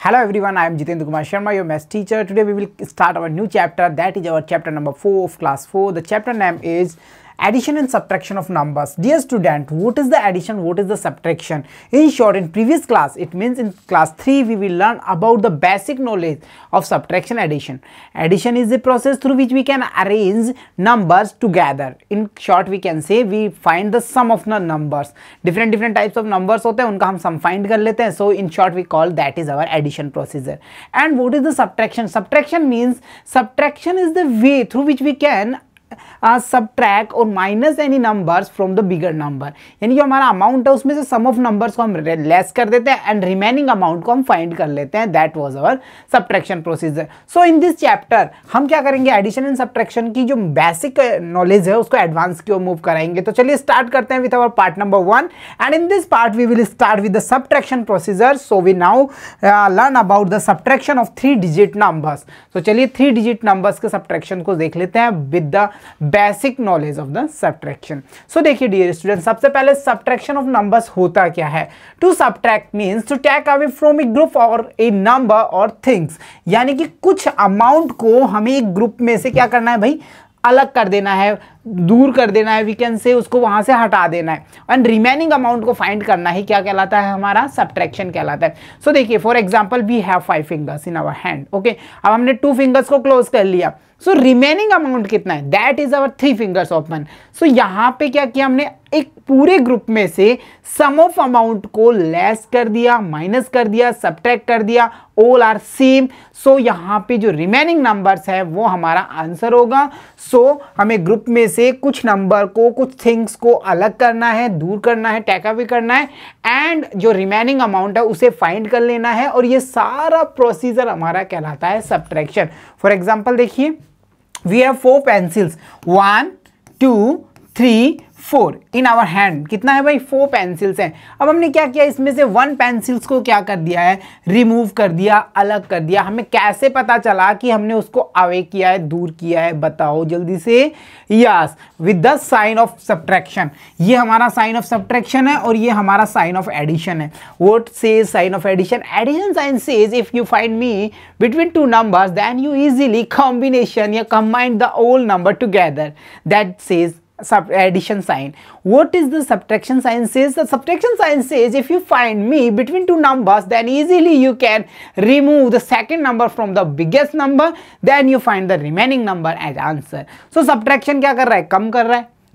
Hello everyone, I am Jitendra Kumar Sharma, your math teacher. Today we will start our new chapter, that is our chapter number 4 of class 4. The chapter name is addition and subtraction of numbers. Dear student, what is the addition, what is the subtraction? In short, in previous class, it means in class 3, we will learn about the basic knowledge of subtraction addition. Addition is the process through which we can arrange numbers together. In short, we can say we find the sum of the numbers. Different different types of numbers होते हैं उनका sum find कर लेते So in short, we call that is our addition procedure. And what is the subtraction? Subtraction means subtraction is the way through which we can subtract और minus any numbers from the bigger number यानी जो हमारा amount है उसमें से some of numbers को हम less कर देते हैं एंड रिमेनिंग अमाउंट को हम फाइंड कर लेते हैं that was our subtraction procedure so in this chapter हम क्या करेंगे एडिशन एंड सब्ट्रैक्शन की जो बेसिक नॉलेज uh, है उसको एडवांस की ओर मूव कराएंगे तो चलिए स्टार्ट करते हैं with our part number one and in this part we will start with the subtraction procedure so we now learn about the subtraction of three digit numbers तो चलिए थ्री डिजिट नंबर्स के subtraction को देख लेते हैं with the basic knowledge of the subtraction so देखिए dear student सबसे पहले सब्ट्रैक्शन ऑफ नंबर्स होता क्या है to subtract means to take away from a group और ए नंबर और थिंग्स यानी कि कुछ अमाउंट को हमें एक ग्रुप में से क्या करना है भाई अलग कर देना है दूर कर देना है वी कैन से उसको वहाँ से हटा देना है एंड रिमेनिंग अमाउंट को फाइंड करना ही क्या कहलाता है हमारा सब्ट्रैक्शन कहलाता है सो देखिए for example we have five fingers in our hand okay अब हमने टू फिंगर्स को क्लोज कर लिया सो रिमेनिंग अमाउंट कितना है that is our three fingers of mine so यहाँ पे क्या किया हमने एक पूरे ग्रुप में से सम ऑफ अमाउंट को लेस कर दिया माइनस कर दिया सब कर दिया ऑल आर सेम सो यहां पे जो रिमेनिंग नंबर्स है वो हमारा आंसर होगा सो so, हमें ग्रुप में से कुछ नंबर को कुछ थिंग्स को अलग करना है दूर करना है भी करना है एंड जो रिमेनिंग अमाउंट है उसे फाइंड कर लेना है और ये सारा प्रोसीजर हमारा कहलाता है सब्ट्रैक्शन फॉर एग्जाम्पल देखिए we have four pencils one two three four in our hand कितना है भाई फोर पेंसिल्स हैं अब हमने क्या किया इसमें से वन पेंसिल्स को क्या कर दिया है रिमूव कर दिया अलग कर दिया हमें कैसे पता चला कि हमने उसको अवे किया है दूर किया है बताओ जल्दी से yes with the sign of subtraction ये हमारा साइन ऑफ सब्ट्रैक्शन है और ये हमारा साइन ऑफ एडिशन है what says sign of addition addition sign says if you find me between two numbers then you easily combination या combined the whole number together that says sub addition sign. What is the subtraction sign says? The subtraction sign says if you find me between two numbers then easily you can remove the second number from the biggest number then you find the remaining number as answer. So subtraction क्या कर रहा है? Come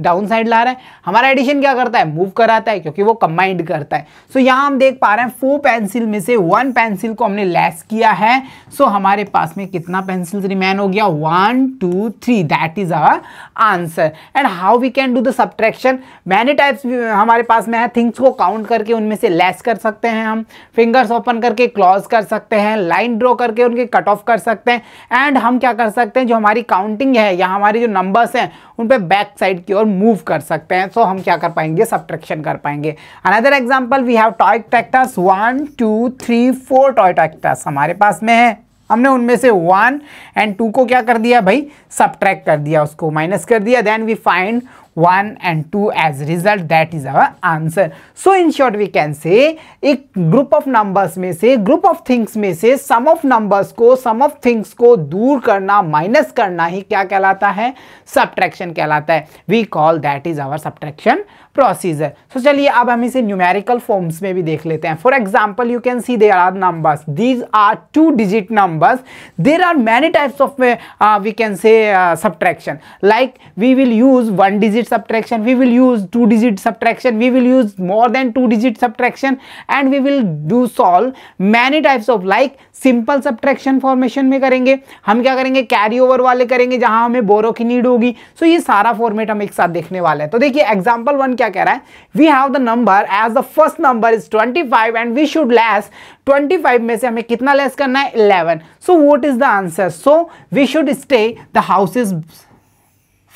down side ला रहा है हमारा addition क्या करता है मूव कराता है क्योंकि वो कंबाइंड करता है सो so, यहाँ हम देख पा रहे हैं फोर पेंसिल में से वन पेंसिल को हमने लेस किया है सो so, हमारे पास में कितना पेंसिल रिमेन हो गया one two three that is our answer and how we can do the subtraction many types हमारे पास में है थिंग्स को काउंट करके उनमें से लेस कर सकते हैं हम फिंगर्स ओपन करके क्लॉज कर सकते हैं लाइन ड्रॉ करके उनके कट ऑफ कर सकते हैं एंड हम क्या कर सकते हैं जो हमारी काउंटिंग है या हमारे जो नंबर्स हैं उन पर बैक साइड की ओर और मूव कर सकते हैं सो हम क्या कर पाएंगे सब्ट्रैक्शन कर पाएंगे another example we have toy tractors one two three four toy tractors हमारे पास में है हमने उनमें से वन एंड टू को क्या कर दिया भाई सब कर दिया उसको माइनस कर दिया then we find 1 and 2 as result that is our answer. So in short we can say एक group of numbers में से group of things में से sum of numbers को sum of things को दूर करना minus करना ही क्या कहलाता है subtraction कहलाता है we call that is our subtraction procedure. So चलिए अब हम इसे numerical forms में भी देख लेते हैं For example you can see there are numbers these are two digit numbers there are many types of uh, we can say uh, subtraction like we will use one digit digit subtraction we will use two digit subtraction we will use more than two digit subtraction and we will do solve many types of like simple subtraction formation में करेंगे हम क्या करेंगे carry over वाले करेंगे जहां हमें बोरो की नीड होगी सो so ये सारा फॉर्मेट हम एक साथ देखने वाले हैं तो देखिए एग्जांपल वन क्या कह रहा है we have the number as the first number is 25 and we should less 25 में से हमें कितना लेस करना है 11 so what is the answer so we should stay the house is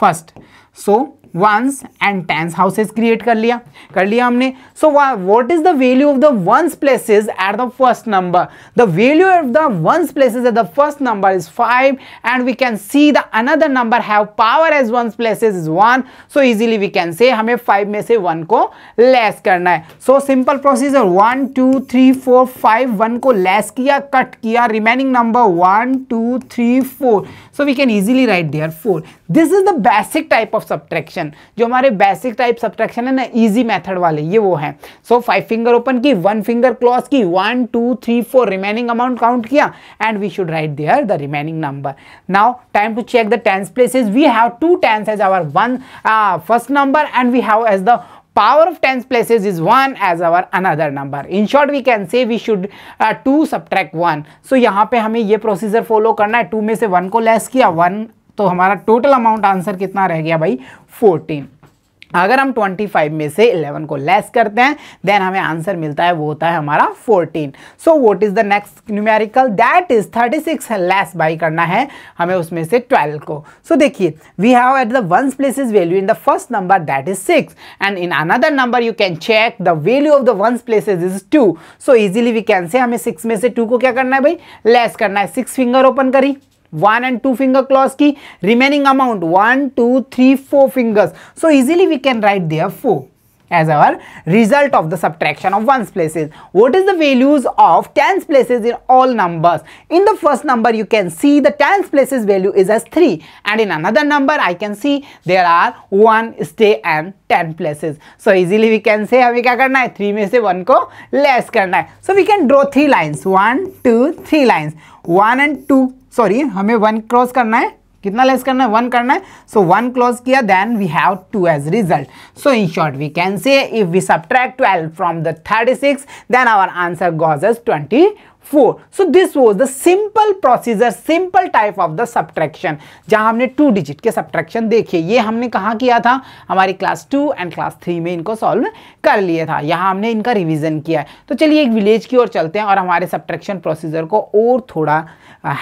first so ones and tens houses create कर लिया कर लिया हमने so what is the value of the ones places at the first number the value of the ones places at the first number is five and we can see the another number have power as ones places is one so easily we can say हमें five में से one को less करना है so simple procedure one two three four five one को less किया cut किया remaining number one two three four so we can easily write there four this is the basic type of subtraction जो हमारे basic type subtraction है ना easy method वाले ये वो है सो फाइव फिंगर ओपन की वन फिंगर क्लॉज की one two three four remaining amount count किया and we should write there the remaining number now time to check the tens places we have two tens as our one first number and we have as the power of tens places is 1 as our another number. In short we can say we should uh, 2 subtract 1. So yahan pe hame ye procedure follow karna hai 2 me se 1 ko less kiya 1 to hamara total amount answer kitna reh gaya bhai 14. अगर हम 25 में से 11 को less करते हैं then हमें answer मिलता है वो होता है हमारा 14 so what is the next numerical that is 36 less बाई करना है हमें उसमें से 12 को सो देखिए we have at the ones place is value in the first number that is six and in another number you can check the value of the ones place is two so easily we can say हमें six में से to को क्या करना है भाई less करना है सिक्स फिंगर ओपन करी one and two finger claws key remaining amount one two three four fingers so easily we can write there four as our result of the subtraction of ones places. What is the values of tens places in all numbers? In the first number you can see the tens places value is as 3 and in another number I can see there are 1 stay and 10 places. So easily we can say हमें क्या करना है 3 में से 1 को less करना है. So we can draw 3 lines 1, 2, 3 lines 1 and 2 sorry हमें वन क्रॉस करना है कितना लेस करना है वन करना है सो वन क्लोज किया then we have two as result so in short we can say if we subtract twelve from the thirty six then our answer goes as twenty four so this was the simple procedure simple type of the subtraction जहां हमने two digit के subtraction देखे ये हमने कहाँ किया था हमारी class two and class three में इनको सॉल्व कर लिया था यहाँ हमने इनका रिविजन किया है तो चलिए एक विलेज की ओर चलते हैं और हमारे सब्ट्रैक्शन प्रोसीजर को और थोड़ा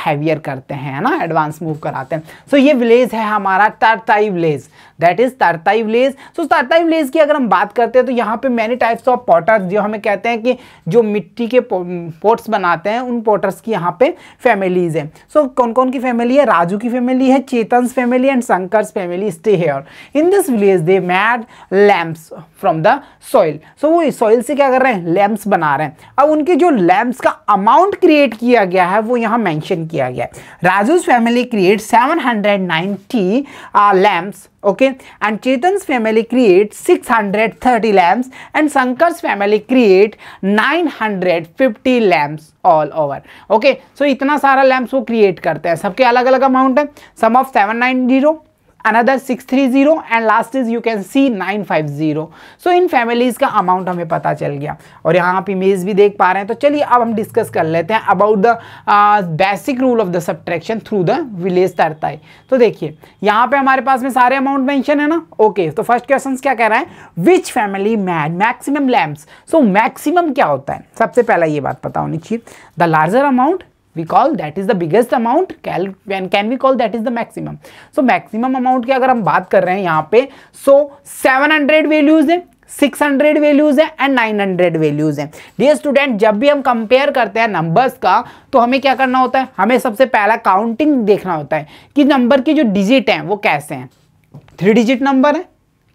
हैवियर करते हैं ना एडवांस मूव कराते हैं सो so, ये विलेज है हमारा Tartai village that is Tartai village so Tartai village की अगर हम बात करते हैं तो यहाँ पे मैनी टाइप्स ऑफ पॉटर्स जो हमें कहते हैं कि जो मिट्टी के पोर्ट्स बना आते हैं उन पोटर्स की यहाँ पे फैमिलीज हैं सो so, कौन कौन की फैमिली है राजू की फैमिली है Chetan family and Shankar family stay here in this village they made lamps from the soil so वो सॉइल से क्या कर रहे हैं लैम्प्स बना रहे हैं अब उनके जो लैम्प्स का अमाउंट क्रिएट किया गया है वो यहाँ मैंशन किया गया है Raju's family create seven hundred ninety lamps okay and chetan's family create 630 lamps and shankar's family create 950 lamps all over okay so इतना सारा लैम्प्स वो क्रिएट करते हैं सबके अलग अलग अमाउंट है sum of seven nine zero another 630 and last is you can see 950 so इन फैमिलीज का अमाउंट हमें पता चल गया और यहाँ आप इमेज भी देख पा रहे हैं तो चलिए अब हम डिस्कस कर लेते हैं about the basic rule of the subtraction through the village Tartai तो देखिए यहाँ पे हमारे पास में सारे अमाउंट मैंशन है ना ओके okay, तो फर्स्ट क्वेश्चन क्या कह रहा है which family made maximum lamp so maximum क्या होता है सबसे पहला ये बात पता होनी चाहिए the larger amount we call that is the biggest amount can can we call that is the maximum so maximum amount की अगर हम बात कर रहे हैं यहाँ पे so 700 values है 600 वैल्यूज़ है एंड 900 वैल्यूज़ है डी स्टूडेंट जब भी हम कंपेयर करते हैं नंबर्स का तो हमें क्या करना होता है हमें सबसे पहला काउंटिंग देखना होता है कि नंबर की जो डिजिट हैं वो कैसे हैं थ्री डिजिट नंबर है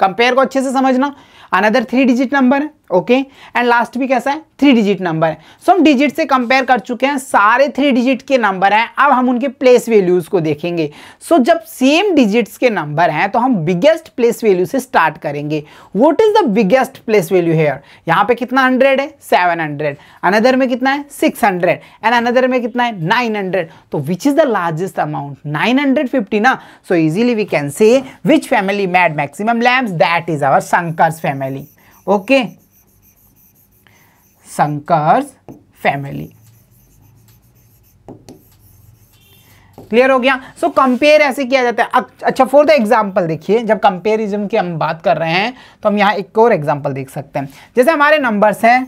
कंपेयर को अच्छे से समझना अनदर थ्री डिजिट नंबर है ओके एंड लास्ट भी कैसा है थ्री डिजिट नंबर है सो so, हम डिजिट से कंपेयर कर चुके हैं सारे थ्री डिजिट के नंबर हैं अब हम उनके प्लेस वैल्यूज़ को देखेंगे सो so, जब सेम डिजिट्स के नंबर हैं तो हम बिगेस्ट प्लेस वैल्यू से स्टार्ट करेंगे what is the biggest place value here यहाँ पे कितना हंड्रेड है सेवन हंड्रेड अनदर में कितना है सिक्स हंड्रेड एंड अनदर में कितना है नाइन हंड्रेड तो which is the largest amount nine hundred fifty ना so easily we can say which family made maximum lamps that is our Shankar family okay Shankar's family clear हो गया सो so, compare ऐसे किया जाता है अच्छा फॉर द एग्जाम्पल देखिए जब कंपेरिज्म की हम बात कर रहे हैं तो हम यहां एक और एग्जाम्पल देख सकते हैं जैसे हमारे नंबर्स हैं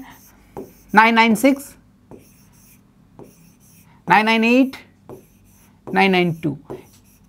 nine nine six nine nine eight nine nine two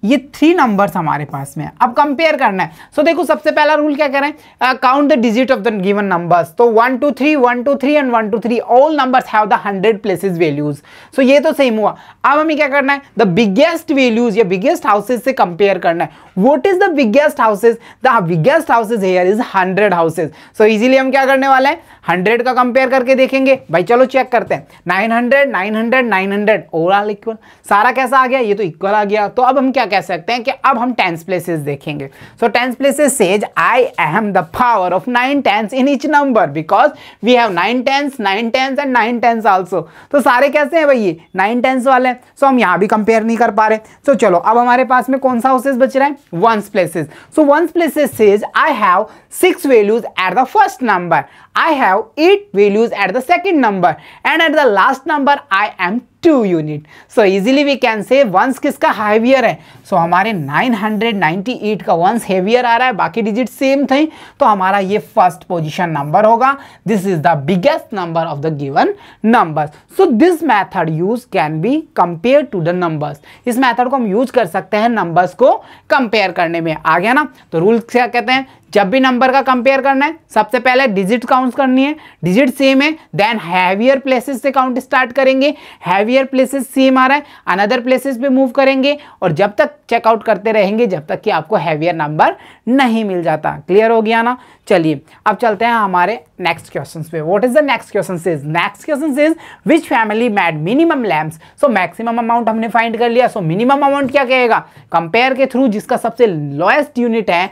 ये थ्री नंबर्स हमारे पास में है अब कंपेयर करना है सो so, देखो सबसे पहला रूल क्या करें count the digit of the given numbers तो one two three one two three and one two three all numbers have the hundred places values so ये तो सेम हुआ अब हमें क्या करना है द बिगेस्ट वैल्यूज या बिगेस्ट हाउसेज से कंपेयर करना है what is the biggest houses the biggest houses here is hundred houses so इजिली हम क्या करने वाले हैं हंड्रेड का कंपेयर करके देखेंगे भाई चलो चेक करते हैं nine hundred nine hundred nine hundred overall equal सारा कैसा आ गया ये तो इक्वल आ गया तो अब हम क्या कह सकते हैं कि अब हम टेंस प्लेसेस देखेंगे so tens places says I am the power of nine tens in each number because we have nine tens nine tens and nine tens also तो सारे कैसे हैं भाई ये नाइन टेंस वाले हैं सो so, हम यहाँ भी कंपेयर नहीं कर पा रहे सो so, चलो अब हमारे पास में कौन सा हाउसेज बच रहा है ones places so ones places says I have six values at the first number I have eight values at the second number and at the last number I am two unit so easily we can say ones किसका heavier है so so, हमारे 998 का once heavier आ रहा है बाकी digit same थे तो हमारा ये फर्स्ट पोजिशन नंबर होगा this is the biggest number of the given number so this method use can be compare to the numbers इस मैथड को हम यूज कर सकते हैं नंबर्स को कंपेयर करने में आ गया ना तो रूल क्या कहते हैं जब भी नंबर का कंपेयर करना है सबसे पहले डिजिट काउंट करनी है डिजिट सेम है देन हैवियर प्लेसेस से काउंट स्टार्ट करेंगे हैवियर प्लेसेस सेम आ रहा है अनदर प्लेसेस पे मूव करेंगे और जब तक चेकआउट करते रहेंगे जब तक कि आपको हैवियर नंबर नहीं मिल जाता क्लियर हो गया ना चलिए अब चलते हैं हमारे नेक्स्ट क्वेश्चन पे what is the next question is next question is which family made minimum lamps so maximum amount हमने फाइंड कर लिया सो मिनिमम अमाउंट क्या कहेगा कंपेयर के थ्रू जिसका सबसे लोएस्ट यूनिट है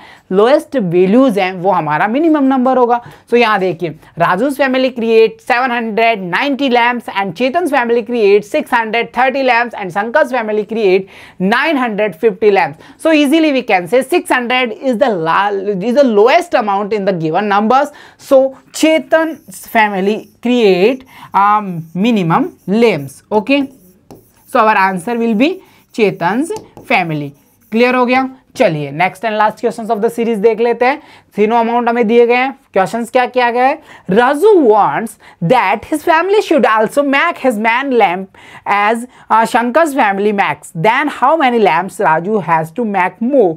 लोएस्ट वैल्यूज हैं वो हमारा मिनिमम नंबर होगा सो so, यहाँ देखिए Raju's family create seven hundred 790 lamps and Chetan family create six hundred thirty lamps and Shankar's family create nine hundred 50 So easily we can say 600 is the is the lowest amount in the given numbers. So Chetan's family create um, minimum lamps. Okay. So our answer will be Chetan's family. Clear चलिए next and last questions of the series देख लेते हैं तीनों amount हमें दिए गए हैं questions क्या किया गया है Raju wants that his family should also make his man lamp as Shankar's family makes then how many lamps Raju has to make more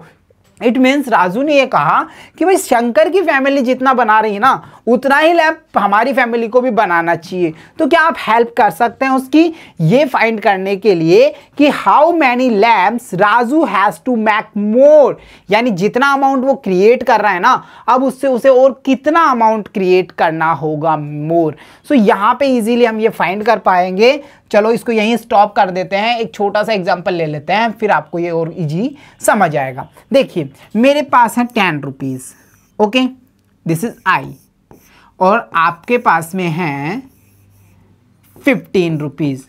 it means Raju ने ये कहा कि भाई शंकर की फैमिली जितना बना रही है ना उतना ही लैब हमारी फैमिली को भी बनाना चाहिए तो क्या आप हेल्प कर सकते हैं उसकी ये फाइंड करने के लिए कि how many lamps Raju has to make more यानी जितना अमाउंट वो क्रिएट कर रहा है ना अब उससे उसे और कितना अमाउंट क्रिएट करना होगा मोर सो so, यहाँ पे इजीली हम ये फाइंड कर पाएंगे चलो इसको यहीं स्टॉप कर देते हैं एक छोटा सा एग्जाम्पल ले लेते हैं फिर आपको ये और इजी समझ आएगा देखिए मेरे पास है ten rupees okay this is I और आपके पास में है फिफ्टीन रुपीज़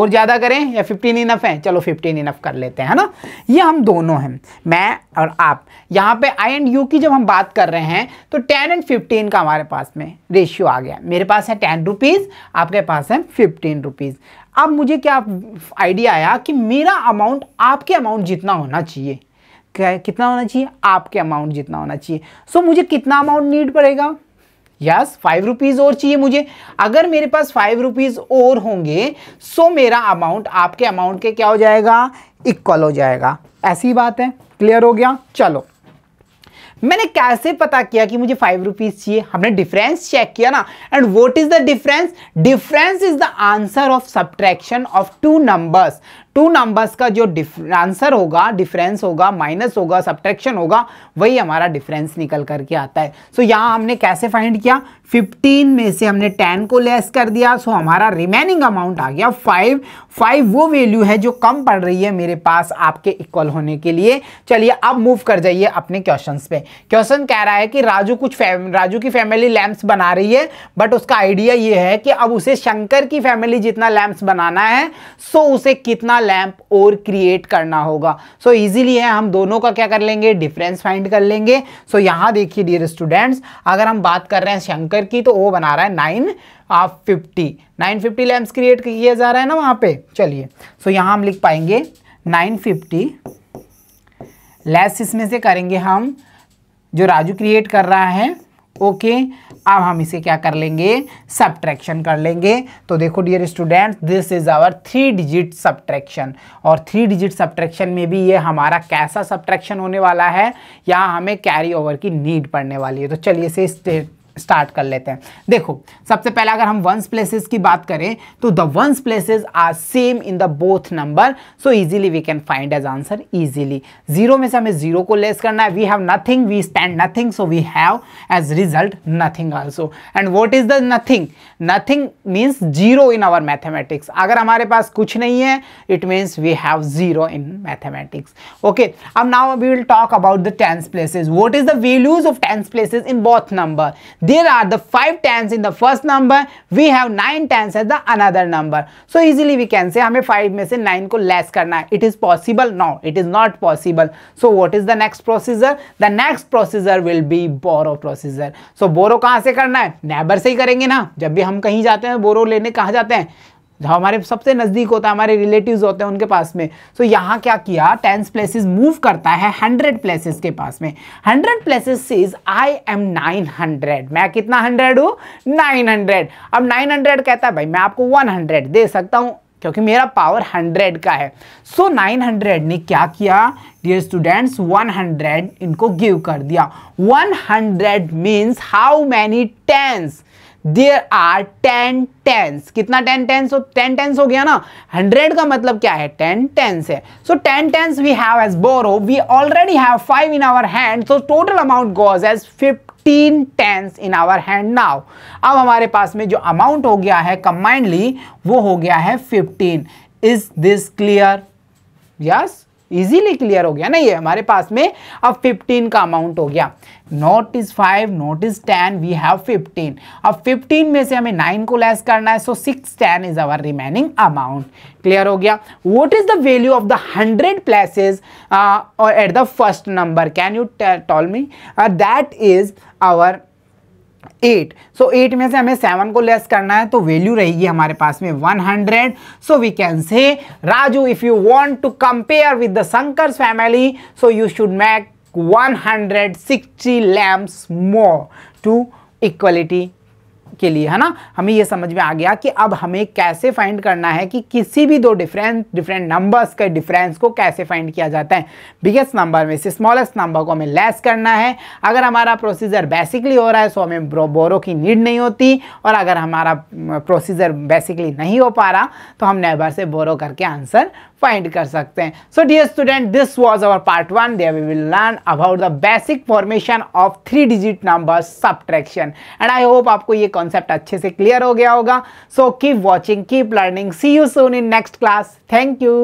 और ज़्यादा करें या फिफ्टीन इनफ है चलो फिफ्टीन इनफ कर लेते हैं है ना ये हम दोनों हैं मैं और आप यहाँ पे आई एंड यू की जब हम बात कर रहे हैं तो टेन एंड फिफ्टीन का हमारे पास में रेशियो आ गया मेरे पास है टेन रुपीज़ आपके पास है फिफ्टीन रुपीज़ अब मुझे क्या आइडिया आया कि मेरा अमाउंट आपके अमाउंट जितना होना चाहिए कितना होना चाहिए आपके अमाउंट जितना होना चाहिए सो so, मुझे कितना अमाउंट नीड पड़ेगा यस फाइव रुपीज़ और चाहिए मुझे अगर मेरे पास फाइव रुपीज़ और होंगे सो मेरा अमाउंट आपके अमाउंट के क्या हो जाएगा इक्वल हो जाएगा ऐसी बात है क्लियर हो गया चलो मैंने कैसे पता किया कि मुझे फाइव रुपीज़ चाहिए हमने डिफरेंस चेक किया ना and what is the difference difference is the answer of subtraction of two numbers two numbers का जो आंसर होगा डिफरेंस होगा माइनस होगा सब्ट्रैक्शन होगा वही हमारा डिफरेंस निकल करके आता है सो so, यहाँ हमने कैसे फाइंड किया 15 में से हमने 10 को लेस कर दिया सो so हमारा रिमेनिंग अमाउंट आ गया 5 5 वो वैल्यू है जो कम पड़ रही है मेरे पास आपके इक्वल होने के लिए चलिए अब मूव कर जाइए अपने क्वेश्चन पे क्वेश्चन कह रहा है कि राजू कुछ राजू की फैमिली लैम्प्स बना रही है बट उसका आइडिया ये है कि अब उसे शंकर की फैमिली जितना लैम्प्स बनाना है सो so उसे कितना लैंप और क्रिएट करना होगा सो so, इजीली है हम दोनों का क्या कर लेंगे डिफरेंस फाइंड कर लेंगे सो so, यहाँ देखिए डियर स्टूडेंट्स अगर हम बात कर रहे हैं शंकर की तो वो बना रहा है नाइन आप fifty nine fifty lamps create किया जा रहा है ना वहाँ पे चलिए सो so, यहाँ हम लिख पाएंगे नाइन फिफ्टी लेस इसमें से करेंगे हम जो राजू क्रिएट कर रहा है ओके अब हम इसे क्या कर लेंगे सब्ट्रैक्शन कर लेंगे तो देखो dear student this is our three digit subtraction और थ्री डिजिट सब्ट्रैक्शन में भी ये हमारा कैसा सब्ट्रैक्शन होने वाला है यहाँ हमें कैरी ओवर की नीड पड़ने वाली है तो चलिए इसे स्टार्ट कर लेते हैं देखो सबसे पहले अगर हम वंस प्लेसेस की बात करें तो the ones places are same in the both number so easily we can find as answer easily zero में से हमें जीरो को लेस करना है we have nothing we stand nothing so we have as result nothing also and what is the nothing nothing means zero in our mathematics अगर हमारे पास कुछ नहीं है it means we have zero in mathematics okay अब now we will talk about the tens places what is the values of tens places in both number there are the five tens in the first number we have nine tens at the another number so easily we can say hame five में se nine ko less karna hai it is possible no it is not possible so what is the next procedure the next procedure will be borrow procedure so borrow kahan se karna hai neighbor se hi karenge na jab bhi hum kahin jate hain borrow lene kahan jate hain जहाँ हमारे सबसे नज़दीक होता है हमारे relatives होते हैं उनके पास में सो so, यहाँ क्या किया टेंस प्लेसेस मूव करता है हंड्रेड प्लेसेस के पास में hundred places is I am nine hundred मैं कितना हंड्रेड हूँ नाइन हंड्रेड अब नाइन हंड्रेड कहता है भाई मैं आपको वन हंड्रेड दे सकता हूँ क्योंकि मेरा पावर हंड्रेड का है सो नाइन हंड्रेड ने क्या किया डियर स्टूडेंट्स वन हंड्रेड इनको गिव कर दिया one hundred means how many tens there are ten tens कितना टेन टेंस हो टेन टेंस हो गया ना हंड्रेड का मतलब क्या है टेन टेंस है so ten tens we have as borrow we already have five in our hand so total amount goes as fifteen tens in our hand now अब हमारे पास में जो अमाउंट हो गया है कंबाइंडली वो हो गया है fifteen is this clear yes easily clear हो गया ना ये हमारे पास में अब 15 का अमाउंट हो गया note is five note is ten we have 15 अब 15 में से हमें 9 को लेस करना है so six ten is our remaining amount clear हो गया what is the value of the hundred places at the first number can you tell me that is our eight so eight में से हमें seven को less करना है तो value रहेगी हमारे पास में one hundred so we can say Raju if you want to compare with the Shankar family so you should make sixty lamps more to equality के लिए है ना हमें ये समझ में आ गया कि अब हमें कैसे फाइंड करना है कि किसी भी दो डिफरेंट डिफरेंट नंबर्स के डिफरेंस को कैसे फाइंड किया जाता है बिगेस्ट नंबर में से स्मॉलेस्ट नंबर को हमें लेस करना है अगर हमारा प्रोसीजर बेसिकली हो रहा है सो हमें बोरो की नीड नहीं होती और अगर हमारा प्रोसीजर बेसिकली नहीं हो पा रहा तो हम नेबर से बोरो करके आंसर फाइंड कर सकते हैं so dear student this was our part one there we will learn about the basic formation of three digit number subtraction and I hope आपको ये कॉन्सेप्ट अच्छे से क्लियर हो गया होगा so keep watching keep learning see you soon in next class thank you